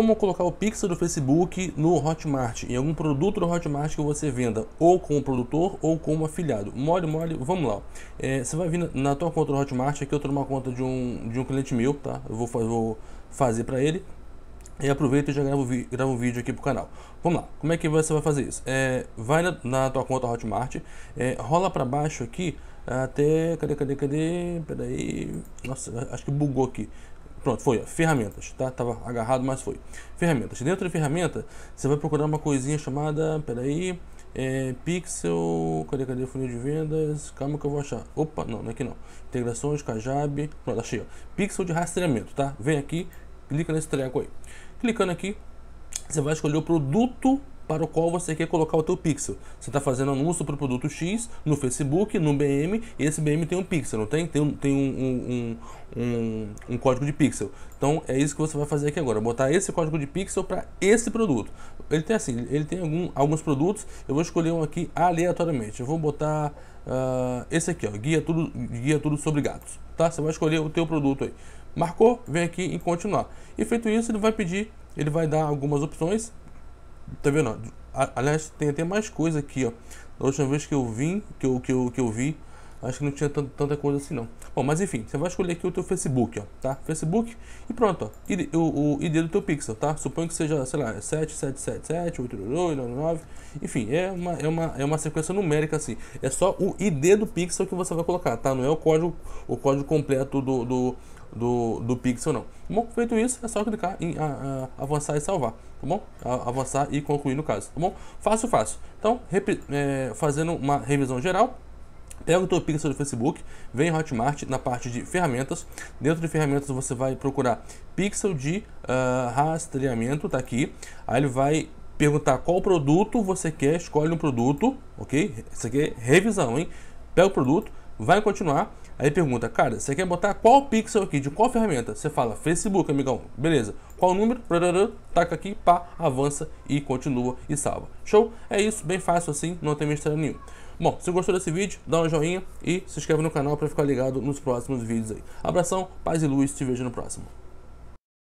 Como colocar o pixel do Facebook no Hotmart, em algum produto do Hotmart que você venda, ou com o produtor ou com o afiliado. Mole, mole, vamos lá. É, você vai vir na tua conta do Hotmart, aqui eu estou numa conta de um, de um cliente meu, tá? Eu vou, vou fazer para ele. E aproveita e já gravo, gravo um vídeo aqui pro canal. Vamos lá, como é que você vai fazer isso? É, vai na, na tua conta Hotmart, é, rola para baixo aqui até. Cadê, cadê, cadê? Peraí. Nossa, acho que bugou aqui. Pronto, foi, ferramentas, tá? Tava agarrado, mas foi. Ferramentas. Dentro de ferramenta, você vai procurar uma coisinha chamada, peraí, é, Pixel, cadê, cadê o funil de vendas? Calma que eu vou achar. Opa, não, não é aqui não. Integrações, Kajabi, pronto, achei, ó. Pixel de rastreamento, tá? Vem aqui, clica nesse treco aí. Clicando aqui, você vai escolher o produto para o qual você quer colocar o teu pixel. Você está fazendo anúncio para o produto X no Facebook, no BM, e esse BM tem um pixel, não tem? Tem, um, um, um, um, um código de pixel. Então é isso que você vai fazer aqui agora, botar esse código de pixel para esse produto. Ele tem assim, ele tem algum, alguns produtos, eu vou escolher um aqui aleatoriamente. Eu vou botar uh, esse aqui, ó, guia tudo, guia tudo sobre gatos, tá? Você vai escolher o teu produto aí. Marcou, vem aqui em continuar. E feito isso, ele vai pedir, ele vai dar algumas opções Tá vendo? Aliás, tem até mais coisa aqui, ó. Da última vez que eu vim, que eu, que eu, que eu vi, acho que não tinha tanto, tanta coisa assim não. Bom, mas enfim, você vai escolher aqui o teu Facebook, ó, tá? Facebook e pronto, ó. ID, o, o ID do teu pixel, tá? Suponho que seja, sei lá, 7777, é 899, enfim, é uma, é, uma, é uma sequência numérica assim. É só o ID do pixel que você vai colocar, tá? Não é o código, o código completo do, do, do, do pixel não. Tá bom? Feito isso, é só clicar em a, ah, a, ah, avançar e salvar, tá bom? A, avançar e concluir no caso, tá bom? Fácil, fácil. Então, é, fazendo uma revisão geral, Pega o teu pixel do Facebook, vem em Hotmart na parte de ferramentas. Dentro de ferramentas você vai procurar pixel de uh, rastreamento, tá aqui. Aí ele vai perguntar qual produto você quer, escolhe um produto, ok? Isso aqui é revisão, hein? Pega o produto, vai continuar. Aí pergunta, cara, você quer botar qual pixel aqui, de qual ferramenta? Você fala Facebook, amigão, beleza. Qual número? taca aqui, pá, avança e continua e salva. Show? É isso, bem fácil assim, não tem mistério nenhum. Bom, se gostou desse vídeo, dá um joinha e se inscreve no canal para ficar ligado nos próximos vídeos aí. Abração, paz e luz, te vejo no próximo.